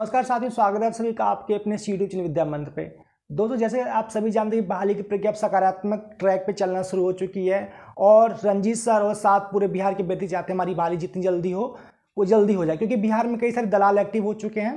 नमस्कार साथियों स्वागत है आप सभी का आपके अपने सी डी विद्या मंत्र पे दोस्तों जैसे आप सभी जानते हैं बहाली की प्रक्रिया सकारात्मक ट्रैक पे चलना शुरू हो चुकी है और रंजीत सर और साथ पूरे बिहार के बेटी चाहते हैं हमारी बहाली जितनी जल्दी हो वो जल्दी हो जाए क्योंकि बिहार में कई सारे दलाल एक्टिव हो चुके हैं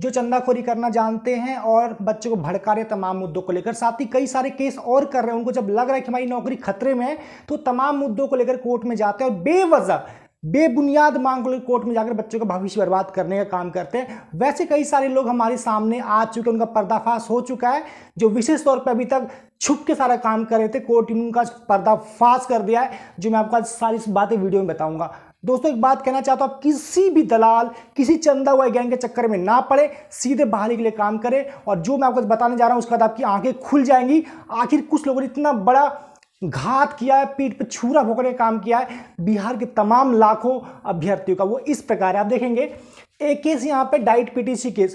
जो चंदाखोरी करना जानते हैं और बच्चों को भड़का रहे तमाम मुद्दों को लेकर साथ ही कई सारे केस और कर रहे हैं उनको जब लग रहा है कि हमारी नौकरी खतरे में है तो तमाम मुद्दों को लेकर कोर्ट में जाते हैं और बेवजह बेबुनियाद मांग को कोर्ट में जाकर बच्चों का भविष्य बर्बाद करने का काम करते हैं वैसे कई सारे लोग हमारे सामने आ चुके हैं उनका पर्दाफाश हो चुका है जो विशेष तौर पर अभी तक छुप के सारा काम कर रहे थे कोर्ट ने उनका पर्दाफाश कर दिया है जो मैं आपको आज सारी बातें वीडियो में बताऊंगा दोस्तों एक बात कहना चाहता हूँ आप किसी भी दलाल किसी चंदा हुआ गैंग के चक्कर में ना पड़े सीधे बहाली के लिए काम करें और जो मैं आपको बताने जा रहा हूँ उसके बाद आपकी आंखें खुल जाएंगी आखिर कुछ लोगों ने इतना बड़ा घात किया है पीठ पर छूरा भोकने काम किया है बिहार के तमाम लाखों अभ्यर्थियों का वो इस प्रकार है आप देखेंगे एक केस यहाँ पे डाइट पीटीसी केस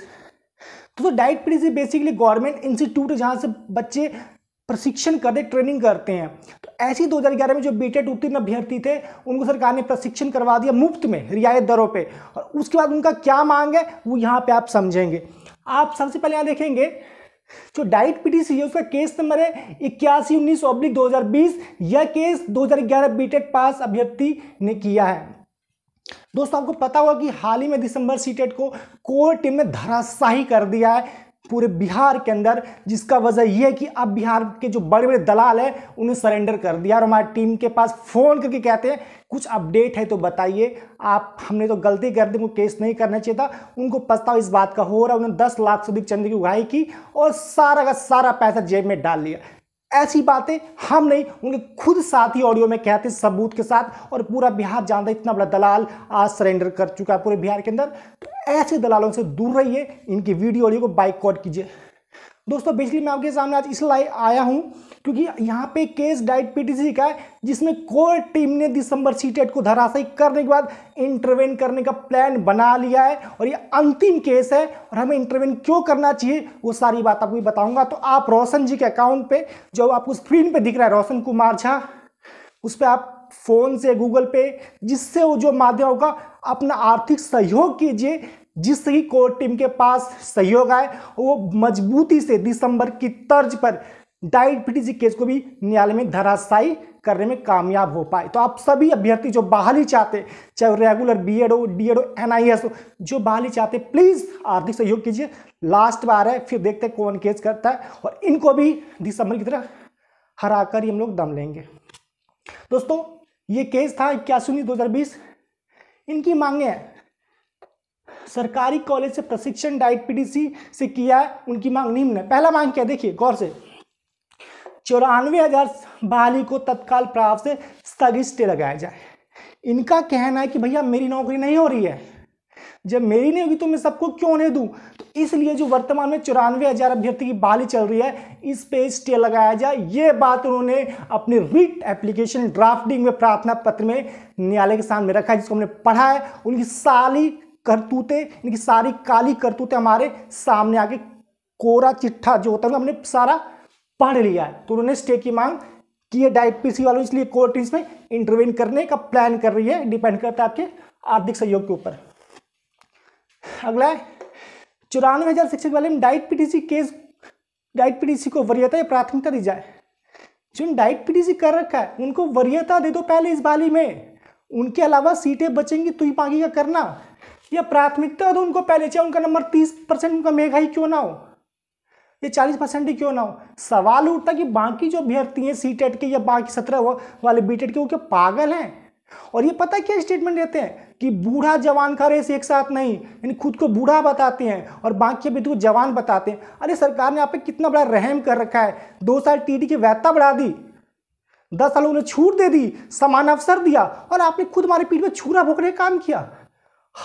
तो, तो DIET PTC basically government institute है जहाँ से बच्चे प्रशिक्षण करते ट्रेनिंग करते हैं तो ऐसे ही 2011 में जो बी टेट e उत्तीर्ण अभ्यर्थी थे उनको सरकार ने प्रशिक्षण करवा दिया मुफ्त में रियायत दरों पर और उसके बाद उनका क्या मांग है वो यहाँ पर आप समझेंगे आप सबसे पहले यहाँ देखेंगे जो डाइट पीटी सी उसका केस नंबर है इक्यासी उन्नीस ऑब्लिक दो यह केस 2011 बीटेक पास अभ्यर्थी ने किया है दोस्तों आपको पता होगा कि हाल ही में दिसंबर सीटेट को कोर टीम ने धराशाही कर दिया है पूरे बिहार के अंदर जिसका वजह यह है कि अब बिहार के जो बड़े बड़े दलाल हैं उन्हें सरेंडर कर दिया और हमारी टीम के पास फ़ोन करके कहते हैं कुछ अपडेट है तो बताइए आप हमने तो गलती कर दी उनको केस नहीं करना चाहिए था उनको पछताव इस बात का हो रहा है उन्होंने दस लाख से अधिक चंद की उगाही की और सारा का सारा पैसा जेब में डाल लिया ऐसी बातें हम नहीं उनके खुद साथी ऑडियो में कहते सबूत के साथ और पूरा बिहार जानता है इतना बड़ा दलाल आज सरेंडर कर चुका है पूरे बिहार के अंदर तो ऐसे दलालों से दूर रहिए इनकी वीडियो ऑडियो को बाइकआउट कीजिए दोस्तों बेसिकली मैं आपके सामने आज इसलिए आया हूँ क्योंकि यहाँ पे केस डाइट पीटीसी का है जिसमें कोर टीम ने दिसंबर सीटेट को धराशाई करने के बाद इंटरवेन करने का प्लान बना लिया है और ये अंतिम केस है और हमें इंटरवेन क्यों करना चाहिए वो सारी बात आपको बताऊंगा तो आप रोशन जी के अकाउंट पे जो आपको स्क्रीन पे दिख रहा है रोशन कुमार झा उस पर आप फ़ोन से गूगल पे जिससे वो जो माध्यम होगा अपना आर्थिक सहयोग कीजिए जिस ही कोर टीम के पास सहयोग आए वो मजबूती से दिसंबर की तर्ज पर डाइट केस को भी न्यायालय में धराशायी करने में कामयाब हो पाए तो आप सभी अभ्यर्थी जो बहाली चाहते चाहे रेगुलर बी एड हो डी एड हो एन आई एस हो जो बहाली चाहते प्लीज़ आर्थिक सहयोग कीजिए लास्ट बार है फिर देखते हैं कौन केस करता है और इनको भी दिसंबर की तरह हरा कर ही हम लोग दम लेंगे दोस्तों ये केस था इक्यासी उन्नीस दो इनकी मांगे हैं सरकारी कॉलेज से प्रशिक्षण डाइट पीडीसी से किया है उनकी मांग निम्न है पहला मांग क्या देखिए गौर से चौरानवे हजार बहाली को तत्काल प्रभाव से स्थगित स्टे लगाया जाए इनका कहना है कि भैया मेरी नौकरी नहीं हो रही है जब मेरी नहीं होगी तो मैं सबको क्यों होने दूं तो इसलिए जो वर्तमान में चौरानवे हज़ार अभ्यर्थी की बहाली चल रही है इस पे स्टे लगाया जाए ये बात उन्होंने अपने रिट एप्लीकेशन ड्राफ्टिंग में प्रार्थना पत्र में न्यायालय के सामने रखा है जिसको हमने पढ़ा है उनकी साली करतूते इनकी सारी काली करतूते हमारे सामने आके कोरा चिट्ठा जो होता है हमने सारा पढ़ लिया है तो उन्होंने स्टे की मांग की किए डाइपीसी वालों इसलिए कोर्ट इसमें इंटरवीन करने का प्लान कर रही है डिपेंड करता है आपके आर्थिक सहयोग के ऊपर अगला है चौरानवे हज़ार शिक्षक वाले में DIET PTC case DIET PTC को वरीयता या प्राथमिकता दी जाए जो डाइट पीटीसी कर रखा है उनको वरीयता दे दो पहले इस बाली में उनके अलावा सीटें बचेंगी तो ही बाकी का करना या प्राथमिकता दो उनको पहले चाहे उनका नंबर तीस परसेंट उनका मेघा ही क्यों ना हो ये चालीस परसेंट ही क्यों ना हो सवाल उठता कि बाकी जो अभ्यर्थी हैं सी टेट e के या बाकी सत्रह वाले बी टेट e के वो क्या पागल हैं और ये पता क्या स्टेटमेंट देते हैं कि बूढ़ा जवान का रेस एक साथ नहीं यानी खुद को बूढ़ा बताते हैं और बाकी अभी को तो जवान बताते हैं अरे सरकार ने आप पे कितना बड़ा रहम कर रखा है दो साल टीडी e की वैधता बढ़ा दी दस साल उन्हें छूट दे दी समान अवसर दिया और आपने खुद हमारे पीठ में छूरा भोकने काम किया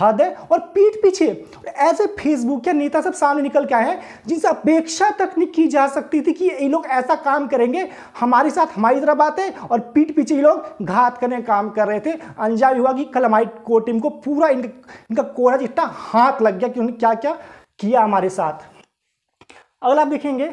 हद है और पीठ पीछे ऐसे फेसबुक के नेता सब सामने निकल के आए हैं जिनसे अपेक्षा तक नहीं की जा सकती थी कि ये लोग ऐसा काम करेंगे हमारे साथ हमारी तरह बात है और पीठ पीछे ये लोग घात करने काम कर रहे थे अंजाम हुआ कि कल हमारी को टीम को पूरा इनका इनका कोरज इतना हाथ लग गया कि उन्होंने क्या क्या किया हमारे साथ अगला आप देखेंगे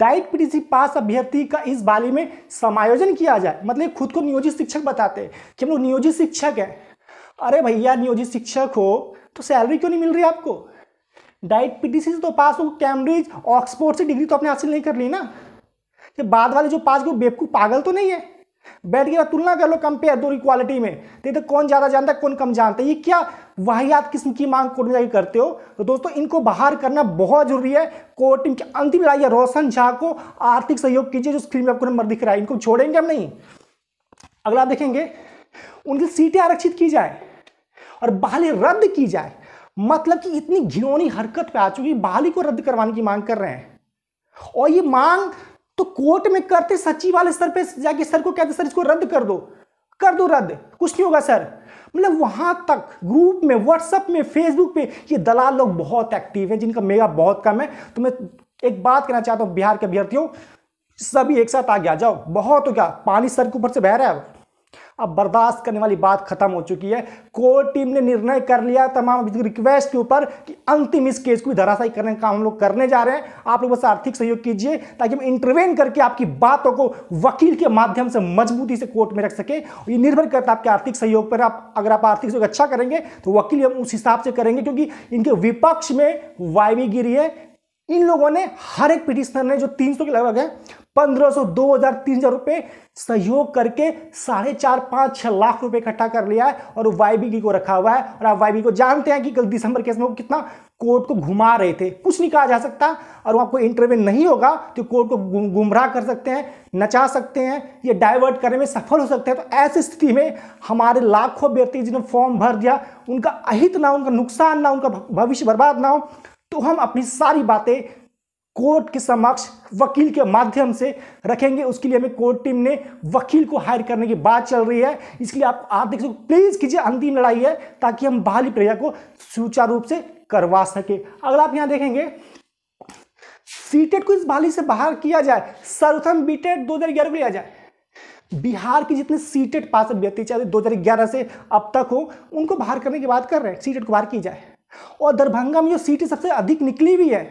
डाइट पीटीसी पास अभ्यर्थी का इस बाली में समायोजन किया जाए मतलब खुद को नियोजित शिक्षक बताते हैं कि हम लोग नियोजित शिक्षक हैं अरे भैया नियोजित शिक्षक हो तो सैलरी क्यों नहीं मिल रही आपको डाइट पीटीसी से तो पास हो कैम्ब्रिज ऑक्सफोर्ड से डिग्री तो आपने हासिल नहीं कर ली ना ये बाद वाले जो पास गए बेवकूफ़ पागल तो नहीं है बैठ के तुलना कर लो कंपेयर दो इक्वालिटी में देखते तो तो कौन ज़्यादा जानता है कौन कम जानता है ये क्या वाहियात किस्म की मांग कोर्ट में करते हो तो दोस्तों इनको बाहर करना बहुत जरूरी है कोर्ट टीम अंतिम लड़ाई है रोशन झा को आर्थिक सहयोग कीजिए जो स्क्रीन में आपको नंबर दिख रहा है इनको छोड़ेंगे हम नहीं अगला देखेंगे उनकी सीटें आरक्षित की जाए और बहाली रद्द की जाए मतलब कि इतनी घिनौनी हरकत पे आ चुकी बहाली को रद्द करवाने की मांग कर रहे हैं और ये मांग तो कोर्ट में करते सचिव वाले स्तर पे जाके सर को कहते सर इसको रद्द कर दो कर दो रद्द कुछ नहीं होगा सर मतलब वहां तक ग्रुप में व्हाट्सएप में फेसबुक पे ये दलाल लोग बहुत एक्टिव हैं जिनका मेगा बहुत कम है तो मैं एक बात कहना चाहता हूँ बिहार के अभ्यर्थियों सभी एक साथ आगे आ जाओ बहुत हो गया पानी सर के ऊपर से बह रहा है अब बर्दाश्त करने वाली बात खत्म हो चुकी है कोर्ट टीम ने निर्णय कर लिया तमाम रिक्वेस्ट के ऊपर कि अंतिम इस केस को भी धराशायी करने का काम हम लोग करने जा रहे हैं आप लोग बस आर्थिक सहयोग कीजिए ताकि हम इंटरवेन करके आपकी बातों को वकील के माध्यम से मजबूती से कोर्ट में रख सके ये निर्भर करता है आपके आर्थिक सहयोग पर आप अगर आप आर्थिक सहयोग अच्छा करेंगे तो वकील हम उस हिसाब से करेंगे क्योंकि इनके विपक्ष में वायवी गिरी है इन लोगों ने हर एक पिटिशनर ने जो 300 के लगभग है पंद्रह सौ दो हजार तीन हजार रुपये सहयोग करके साढ़े चार पाँच छः लाख रुपए इकट्ठा कर लिया है और वाईबीगी को रखा हुआ है और आप बी को जानते हैं कि कल दिसंबर केस में वो कितना कोर्ट को घुमा रहे थे कुछ नहीं कहा जा सकता और वहाँ कोई इंटरव्यू नहीं होगा तो कोर्ट को गुमराह कर सकते हैं नचा सकते हैं या डाइवर्ट करने में सफल हो सकते हैं तो ऐसी स्थिति में हमारे लाखों व्यक्ति जिन्होंने फॉर्म भर दिया उनका अहित ना उनका नुकसान ना उनका भविष्य बर्बाद ना हो तो हम अपनी सारी बातें कोर्ट के समक्ष वकील के माध्यम से रखेंगे उसके लिए हमें कोर्ट टीम ने वकील को हायर करने की बात चल रही है लिए आप आप देख सकते प्लीज़ कीजिए अंतिम लड़ाई है ताकि हम बहाली प्रक्रिया को सुचारू रूप से करवा सके अगर आप यहाँ देखेंगे सीटेट को इस बहाली से बाहर किया जाए सर्वप्रथम बीटेट e दो हज़ार ग्यारह को लिया जाए बिहार की जितने सीटेट e पास व्यक्ति चाहे दो हज़ार ग्यारह से अब तक हो उनको बाहर करने की बात कर रहे हैं सीटेट e को बाहर की जाए और दरभंगा में जो सीटें सबसे अधिक निकली हुई है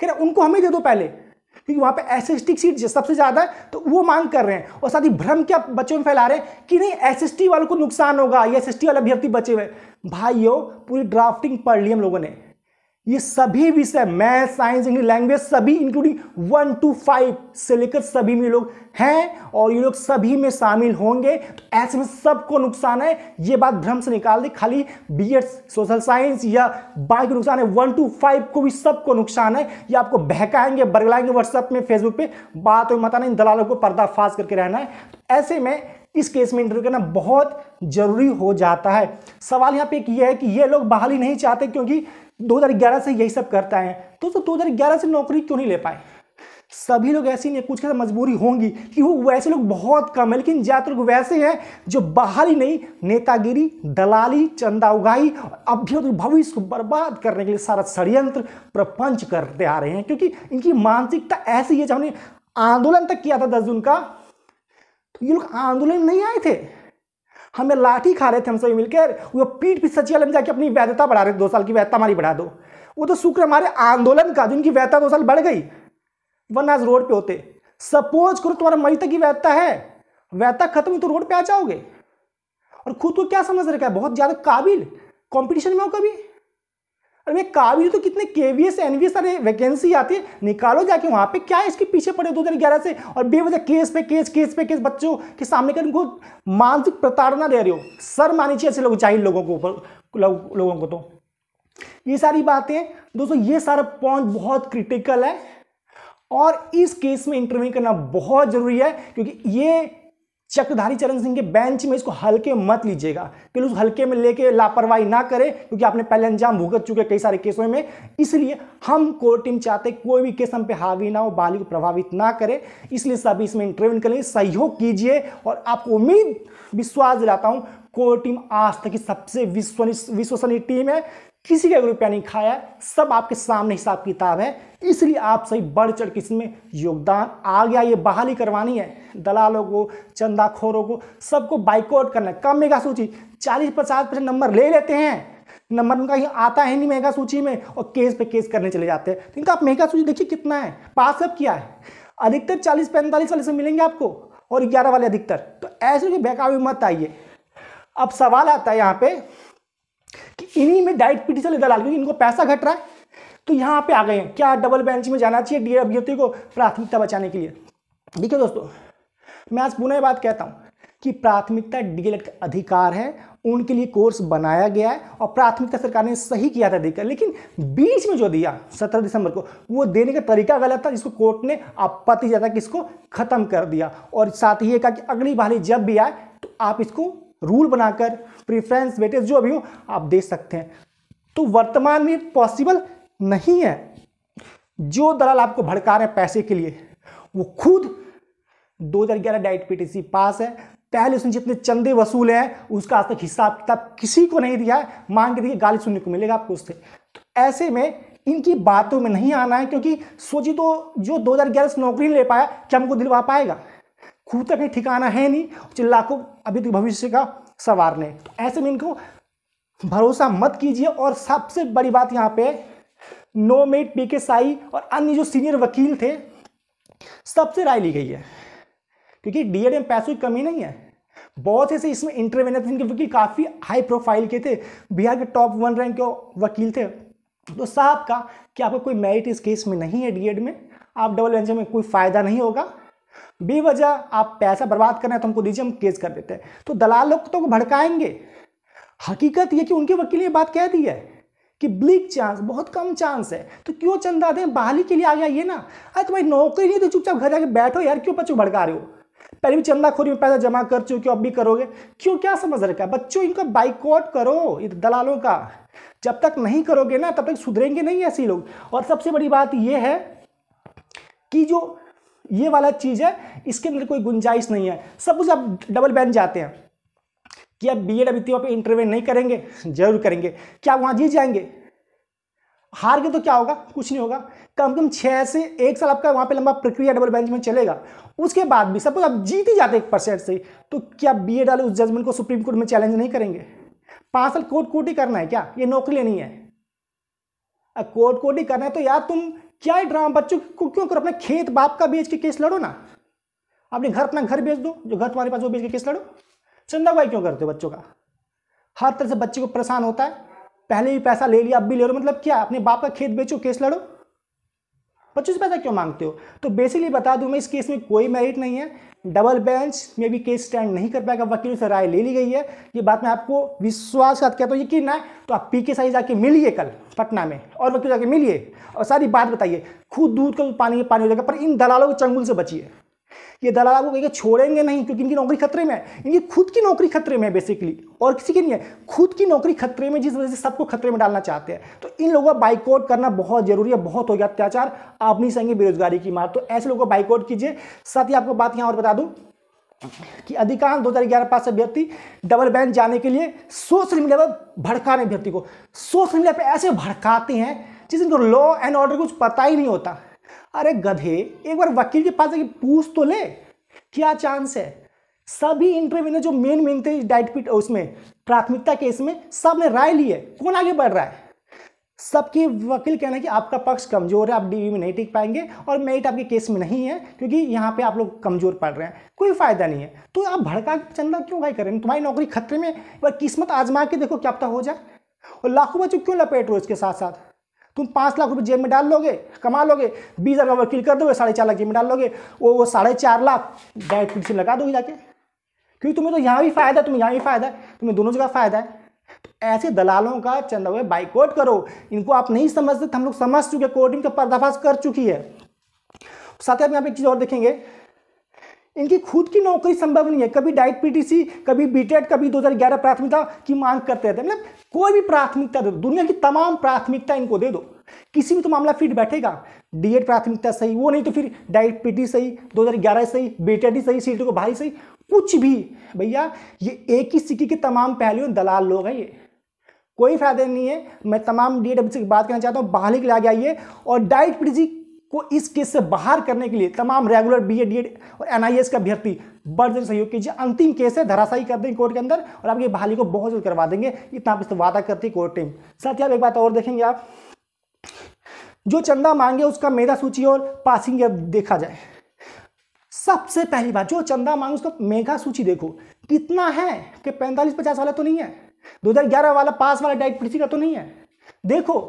कह रहे उनको हमें दे दो पहले क्योंकि वहां पे टी सीट सबसे ज़्यादा है तो वो मांग कर रहे हैं और साथ ही भ्रम क्या बच्चों में फैला रहे हैं कि नहीं एस एस टी वालों को नुकसान होगा या एस टी वाले अभ्यर्थी बचे हुए भाइयों पूरी ड्राफ्टिंग पढ़ ली हम लोगों ने ये सभी विषय मैथ साइंस इंग्लिश लैंग्वेज सभी इंक्लूडिंग वन टू फाइव से लेकर सभी में लोग हैं और ये लोग सभी में शामिल होंगे तो ऐसे में सबको नुकसान है ये बात भ्रम से निकाल दे खाली बी सोशल साइंस या बाकी को नुकसान है वन टू फाइव को भी सबको नुकसान है ये आपको बहकाएंगे बरगलाएंगे व्हाट्सएप में फेसबुक पर बात हो मताना इन दलालों को पर्दाफाश करके रहना है तो ऐसे में इस केस में इंटरव्यू करना बहुत जरूरी हो जाता है सवाल यहाँ पे एक ये है कि ये लोग बहाली नहीं चाहते क्योंकि 2011 से यही सब करता है तो दो हज़ार ग्यारह से नौकरी क्यों नहीं ले पाए सभी लोग ऐसे नहीं कुछ के मजबूरी होंगी कि वो वैसे लोग बहुत कम है लेकिन ज़्यादातर लोग वैसे हैं जो बाहर ही नहीं नेतागिरी दलाली चंदा उगाही अभ्य भविष्य को बर्बाद करने के लिए सारा षडयंत्र प्रपंच करते आ रहे हैं क्योंकि इनकी मानसिकता ऐसी है जब हमने आंदोलन तक किया था दस जून का तो ये लोग आंदोलन नहीं आए थे हमें लाठी खा रहे थे हम सभी मिलकर वो पीठ पीछे सचिवालय में जाके अपनी वैधता बढ़ा रहे दो साल की वैधता हमारी बढ़ा दो वो तो शुक्र हमारे आंदोलन का जिनकी वैधता दो साल बढ़ गई वन आज रोड पे होते सपोज करो तुम्हारा मई तक की वैधता है वैधता खत्म हुई तो रोड पे आ जाओगे और खुद को क्या समझ रखा है बहुत ज़्यादा काबिल कॉम्पिटिशन में हो कभी अरे काबिल तो कितने K V S N V S अरे वैकेंसी आती है निकालो जाके वहाँ पे क्या है इसके पीछे पड़े दो हज़ार ग्यारह से और बेवजह केस पे केस केस पे केस बच्चों के सामने कर उनको मानसिक प्रताड़ना दे रहे हो सर मानी चाहिए ऐसे लोग चाहिए लोगों को ऊपर लो, लोगों को तो ये सारी बातें दोस्तों ये सारा पॉइंट बहुत क्रिटिकल है और इस केस में इंटरव्यू करना बहुत ज़रूरी है क्योंकि ये चक्रधारी चरण सिंह के बेंच में इसको हल्के मत लीजिएगा कि उस हल्के में लेके लापरवाही ना करें क्योंकि आपने पहले अंजाम भुगत चुके कई सारे केसों में इसलिए हम कोर टीम चाहते कोई भी केस हम पे हावी ना हो बाली को प्रभावित ना करे इसलिए सब इसमें इंटरव्यू करेंगे सहयोग कीजिए और आपको उम्मीद विश्वास दिलाता हूँ कोर टीम आज तक की सबसे विश्वसनीय टीम है किसी का रुपया नहीं खाया है सब आपके सामने हिसाब किताब है इसलिए आप सही बढ़ चढ़ के इसमें योगदान आ गया ये बहाली करवानी है दलालों को चंदाखोरों को सबको बाइकआउट करना है कम मेगा सूची चालीस पचास परसेंट नंबर ले लेते हैं नंबर उनका ये आता है नहीं मेगा सूची में और केस पे केस करने चले जाते हैं तो इनका आप मेगा सूची देखिए कितना है पास कब किया है अधिकतर चालीस पैंतालीस वाले से मिलेंगे आपको और ग्यारह वाले अधिकतर तो ऐसे भी बेकाबी मत आइए अब सवाल आता है यहाँ पर इन्हीं में डाइट पीटी से लेता लाल क्योंकि इनको पैसा घट रहा है तो यहाँ पे आ गए हैं क्या डबल बेंच में जाना चाहिए डी अभ्यर्थी को प्राथमिकता बचाने के लिए ठीक है दोस्तों मैं आज पुनः बात कहता हूँ कि प्राथमिकता डी का अधिकार है उनके लिए कोर्स बनाया गया है और प्राथमिकता सरकार ने सही किया था देखकर लेकिन बीच में जो दिया सत्रह दिसंबर को वो देने का तरीका गलत था जिसको कोर्ट ने आपत्ति ज्यादा कि इसको खत्म कर दिया और साथ ही ये कहा कि अगली बहाली जब भी आए तो आप इसको रूल बनाकर प्रीफ्रेंस वेटेज जो भी हो आप दे सकते हैं तो वर्तमान में पॉसिबल नहीं है जो दलाल आपको भड़का रहे हैं पैसे के लिए वो खुद 2011 डाइट पीटीसी पास है पहले उसने जितने चंदे वसूल हैं उसका आज तक हिसाब किताब किसी को नहीं दिया है मांग के दिए गाली सुनने को मिलेगा आपको उससे तो ऐसे में इनकी बातों में नहीं आना है क्योंकि सोची तो जो 2011 से नौकरी ले पाया क्या हमको दिलवा पाएगा खुद का कहीं ठिकाना है नहीं चिल्ला को अभी तक भविष्य का सवार तो ऐसे में इनको भरोसा मत कीजिए और सबसे बड़ी बात यहाँ पे नो मेट पी के साई और अन्य जो सीनियर वकील थे सबसे राय ली गई है क्योंकि डीएड में पैसों की कमी नहीं है बहुत ऐसे इसमें इंटरव्यू थे इनके वकील काफ़ी हाई प्रोफाइल के थे बिहार के टॉप वन रैंक के वकील थे तो साहब का कि आपका कोई मेरिट इस केस में नहीं है डीएड में आप डबल बेंच में कोई फ़ायदा नहीं होगा बेवजह आप पैसा बर्बाद करना है तो हमको दीजिए हम केस कर देते हैं तो दलाल लोग तो भड़काएंगे हकीकत यह कि उनके वकील ने बात कह दी है कि ब्लिक चांस बहुत कम चांस है तो क्यों चंदा दें बहाली के लिए आ गया ये ना अरे तुम्हारी नौकरी नहीं तो चुपचाप घर जाके बैठो यार क्यों बच्चों भड़का रहे हो पहले भी चंदाखोरी में पैसा जमा कर चुके अब भी करोगे क्यों क्या समझ रखा है बच्चों इनका बाइकआउट करो इन दलालों का जब तक नहीं करोगे ना तब तक सुधरेंगे नहीं ऐसे लोग और सबसे बड़ी बात यह है कि जो ये वाला चीज़ है इसके अंदर कोई गुंजाइश नहीं है सपोज आप डबल बैन जाते हैं कि आप बी एड अभी पर इंटरव्यू नहीं करेंगे जरूर करेंगे क्या वहां जीत जाएंगे हार गए तो क्या होगा कुछ नहीं होगा कम कम छः से एक साल आपका वहाँ पे लंबा प्रक्रिया डबल बेंच में चलेगा उसके बाद भी सपोज आप जीत ही जाते एक परसेंट से तो क्या बी एड वाले उस जजमेंट को सुप्रीम कोर्ट में चैलेंज नहीं करेंगे पाँच साल कोर्ट कोर्ट ही करना है क्या ये नौकरी लेनी है कोर्ट कोर्ट ही करना है तो यार तुम क्या ही ड्रामा बच्चों को क्यों करो अपने खेत बाप का बेच के केस लड़ो ना अपने घर अपना घर बेच दो जो घर तुम्हारे पास वो बेच के केस लड़ो चंदा भाई क्यों करते हो बच्चों का हर तरह से बच्चे को परेशान होता है पहले भी पैसा ले लिया अब भी ले लो मतलब क्या अपने बाप का खेत बेचो केस लड़ो पच्चीस पैसा क्यों मांगते हो तो बेसिकली बता दूं मैं इस केस में कोई मेरिट नहीं है डबल बेंच में भी केस स्टैंड नहीं कर पाएगा वकीलों से राय ले ली गई है ये बात मैं आपको विश्वास साथ कहता हूँ यकीन ना है तो आप पी के साई जाके मिलिए कल पटना में और वकील जाके मिलिए और सारी बात बताइए खुद दूध का पानी पानी हो जाएगा पर इन दलालों के चंगुल से बचिए ये दलाल आपको कहेंगे छोड़ेंगे नहीं क्योंकि इनकी नौकरी खतरे में है इनकी खुद की नौकरी खतरे में है बेसिकली और किसी की नहीं है खुद की नौकरी खतरे में जिस वजह से सबको खतरे में डालना चाहते हैं तो इन लोगों का बाइकआउट करना बहुत जरूरी है बहुत हो गया अत्याचार आप नहीं सहेंगे बेरोजगारी की मार तो ऐसे लोगों को बाइकआउट कीजिए साथ ही आपको बात यहाँ और बता दूँ कि अधिकांश दो हज़ार ग्यारह पास अभ्यर्थी डबल बैन जाने के लिए सोशल मीडिया पर भड़का रहे अभ्यर्थी को सोशल मीडिया पर ऐसे भड़काते हैं जिसको लॉ एंड ऑर्डर कुछ पता ही नहीं होता अरे गधे एक बार वकील के पास जाके पूछ तो ले क्या चांस है सभी इंटरव्यू ने जो मेन मेन थे डाइट उसमें प्राथमिकता केस में सब ने राय ली है कौन आगे बढ़ रहा है सबके वकील कहना है कि आपका पक्ष कमज़ोर है आप डीवी में नहीं टिक पाएंगे और मेरिट आपके केस में नहीं है क्योंकि यहाँ पे आप लोग कमज़ोर पड़ रहे हैं कोई फ़ायदा नहीं है तो आप भड़का चंदा क्यों भाई करें तुम्हारी नौकरी खतरे में एक बार किस्मत आजमा के देखो क्या पता हो जाए और लाखों बच्चों क्यों लपेट रहे हो इसके साथ साथ तुम पाँच लाख रुपये जेब में डाल लोगे कमा लोगे बीस हज़ार का वकील कर दोगे साढ़े चार लाख जेब में डाल लोगे वो वो साढ़े चार लाख डायरेक्ट पुलिस लगा दोगे जाके क्योंकि तुम्हें तो यहाँ भी फ़ायदा है तुम्हें यहाँ भी फ़ायदा है तुम्हें दोनों जगह फ़ायदा है तो ऐसे दलालों का चंदा हुए बाइकआउट करो इनको आप नहीं समझते हम लोग समझ चुके कोर्ट इनका पर्दाफाश कर चुकी है साथ ही आप यहाँ पर एक चीज़ और देखेंगे इनकी खुद की नौकरी संभव नहीं है कभी डाइट पीटीसी कभी बीटेड कभी 2011 प्राथमिकता की मांग करते रहते मतलब कोई भी प्राथमिकता दे दो दुनिया की तमाम प्राथमिकता इनको दे दो किसी भी तो मामला फिट बैठेगा डीएड प्राथमिकता सही वो नहीं तो फिर डाइट पीटी सही 2011 सही बीटेड ही सही सीटों को भारी सही कुछ भी भैया ये एक ही सिक्की के तमाम पहलुओं दलाल लोग हैं ये कोई फायदा नहीं है मैं तमाम डी एड की बात करना चाहता हूँ बहाली के लिए आगे आइए और डाइट पीटी को इस केस से बाहर करने के लिए तमाम रेगुलर बी ए एड और एन आई एस का अभ्यर्थी बढ़ सहयोग कीजिए अंतिम केस है धराशाई कर देंगे कोर्ट के अंदर और आपकी बहाली को बहुत जल्द करवा देंगे इतना आप इससे वादा करती है कोर्ट टीम साथ ही आप एक बात और देखेंगे आप जो चंदा मांगे उसका मेधा सूची और पासिंग देखा जाए सबसे पहली बात जो चंदा मांगे उसका मेघा सूची देखो कितना है कि पैंतालीस पचास वाला तो नहीं है दो हज़ार ग्यारह वाला पास वाला डाइट पृथ्वी का तो नहीं है देखो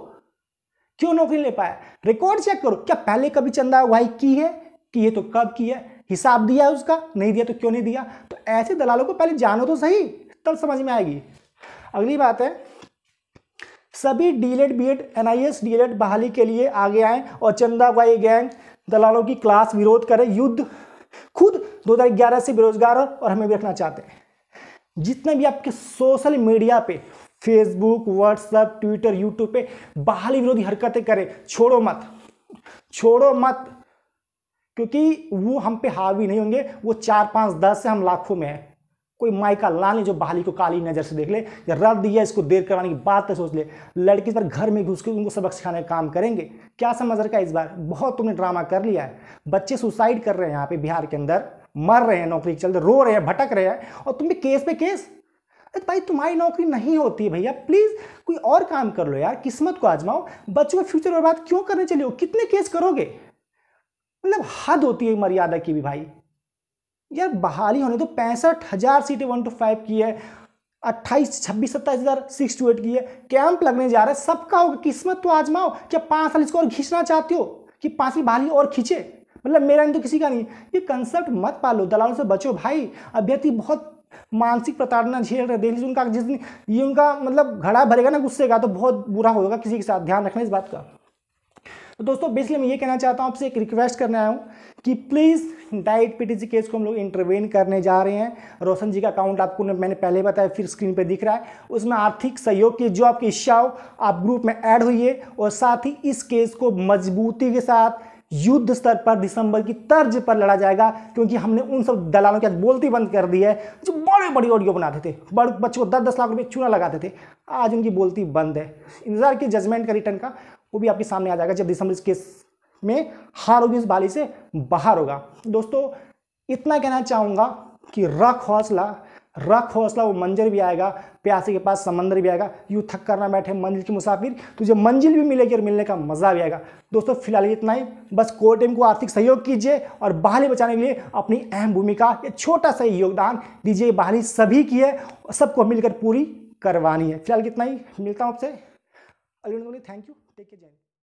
क्यों नौकरी ले पाया रिकॉर्ड चेक करो क्या पहले कभी चंदा वाई की है कि ये तो कब की है हिसाब दिया है उसका नहीं दिया तो क्यों नहीं दिया तो ऐसे दलालों को पहले जानो तो सही तब समझ में आएगी अगली बात है सभी डीएलएड बीएड एनआईएस डीलेट बहाली के लिए आगे आए और चंदा वाई गैंग दलालों की क्लास विरोध करें युद्ध खुद 2011 से बेरोजगार और हमें भी रखना चाहते हैं जितने भी आपके सोशल मीडिया पे फेसबुक व्हाट्सअप ट्विटर यूट्यूब पे बहाली विरोधी हरकतें करें छोड़ो मत छोड़ो मत क्योंकि वो हम पे हावी नहीं होंगे वो चार पाँच दस से हम लाखों में है कोई माइका ला ले जो बहाली को काली नज़र से देख ले या रद्द दिया इसको देर करवाने की बात सोच ले लड़की पर घर में घुस के उनको सबक सिखाने का काम करेंगे क्या समझ रखा है इस बार बहुत तुमने ड्रामा कर लिया है बच्चे सुसाइड कर रहे हैं यहाँ पे बिहार के अंदर मर रहे हैं नौकरी के चलते रो रहे हैं भटक रहे हैं और तुम भी केस पे केस भाई तुम्हारी नौकरी नहीं होती भैया प्लीज़ कोई और काम कर लो यार किस्मत को आजमाओ बच्चों का फ्यूचर बर्बाद क्यों करने चले हो कितने केस करोगे मतलब हद होती है मर्यादा की भी भाई यार बहाली होने तो पैंसठ हज़ार सीटें वन टू फाइव की है अट्ठाईस छब्बीस सत्ताईस हज़ार सिक्स टू एट की है कैंप लगने जा रहा है सबका होगा किस्मत तो आजमाओ क्या पाँच साल इसको और खींचना चाहते हो कि पाँच साल बहाली और खींचे मतलब मेरा नहीं तो किसी का नहीं ये कंसेप्ट मत पालो दलालों से बचो भाई अभ्यर्थी बहुत मानसिक प्रताड़ना झेल रहे देख लीजिए उनका जिस दिन ये उनका मतलब घड़ा भरेगा ना गुस्से का तो बहुत बुरा होगा किसी के साथ ध्यान रखना इस बात का तो दोस्तों बेसिकली मैं ये कहना चाहता हूँ आपसे एक रिक्वेस्ट करने आया हूँ कि प्लीज़ डाइट पीटीसी केस को हम लोग इंटरवेन करने जा रहे हैं रोशन जी का अकाउंट आपको मैंने पहले बताया फिर स्क्रीन पे दिख रहा है उसमें आर्थिक सहयोग की जो आपकी इच्छा हो आप ग्रुप में ऐड होइए और साथ ही इस केस को मजबूती के साथ युद्ध स्तर पर दिसंबर की तर्ज पर लड़ा जाएगा क्योंकि हमने उन सब दलालों की आज बोलती बंद कर दी है जो बड़े बड़ी ऑडियो बनाते थे बड़े बच्चों को दस दस लाख रुपये चूना लगाते थे आज उनकी बोलती बंद है इंतजार की जजमेंट का रिटर्न का वो भी आपके सामने आ जाएगा जब दिसंबर इस केस में हार होगी इस बाली से बाहर होगा दोस्तों इतना कहना चाहूँगा कि रख हौसला रख हौसला वो मंजर भी आएगा प्यासे के पास समंदर भी आएगा यूँ थक करना बैठे मंजिल की मुसाफिर तुझे मंजिल भी मिलेगी और मिलने का मज़ा भी आएगा दोस्तों फिलहाल इतना ही बस कोर टीम को आर्थिक सहयोग कीजिए और बहाली बचाने के लिए अपनी अहम भूमिका या छोटा सा योगदान दीजिए बहाली सभी की है सबको मिलकर पूरी करवानी है फिलहाल कितना ही मिलता हूँ आपसे अली थैंक यू टेक के जय